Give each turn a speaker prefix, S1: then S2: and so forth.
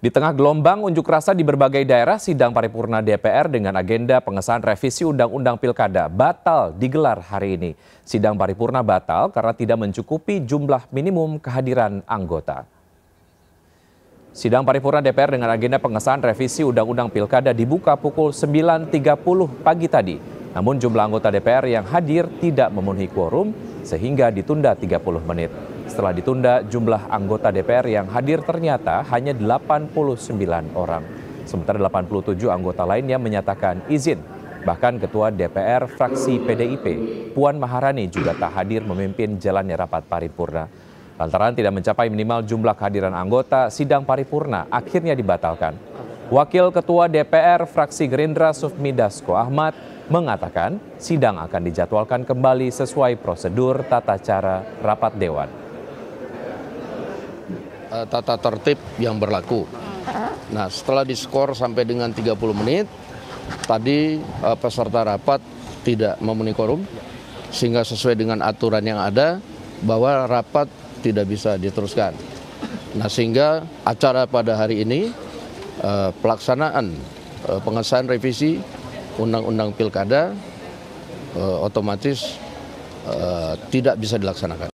S1: Di tengah gelombang unjuk rasa di berbagai daerah, sidang paripurna DPR dengan agenda pengesahan revisi Undang-Undang Pilkada batal digelar hari ini. Sidang paripurna batal karena tidak mencukupi jumlah minimum kehadiran anggota. Sidang paripurna DPR dengan agenda pengesahan revisi Undang-Undang Pilkada dibuka pukul 9.30 pagi tadi. Namun jumlah anggota DPR yang hadir tidak memenuhi quorum sehingga ditunda 30 menit. Setelah ditunda, jumlah anggota DPR yang hadir ternyata hanya 89 orang. Sementara 87 anggota lainnya menyatakan izin. Bahkan Ketua DPR fraksi PDIP, Puan Maharani juga tak hadir memimpin jalannya rapat paripurna. Lantaran tidak mencapai minimal jumlah kehadiran anggota, sidang paripurna akhirnya dibatalkan. Wakil Ketua DPR fraksi Gerindra Sufmi Dasko Ahmad mengatakan sidang akan dijadwalkan kembali sesuai prosedur tata cara rapat dewan uh, tata tertib
S2: yang berlaku. Nah, setelah diskor sampai dengan 30 menit, tadi uh, peserta rapat tidak memenuhi korum, sehingga sesuai dengan aturan yang ada bahwa rapat tidak bisa diteruskan. Nah, sehingga acara pada hari ini uh, pelaksanaan uh, pengesahan revisi Undang-Undang Pilkada uh, otomatis uh, tidak bisa dilaksanakan.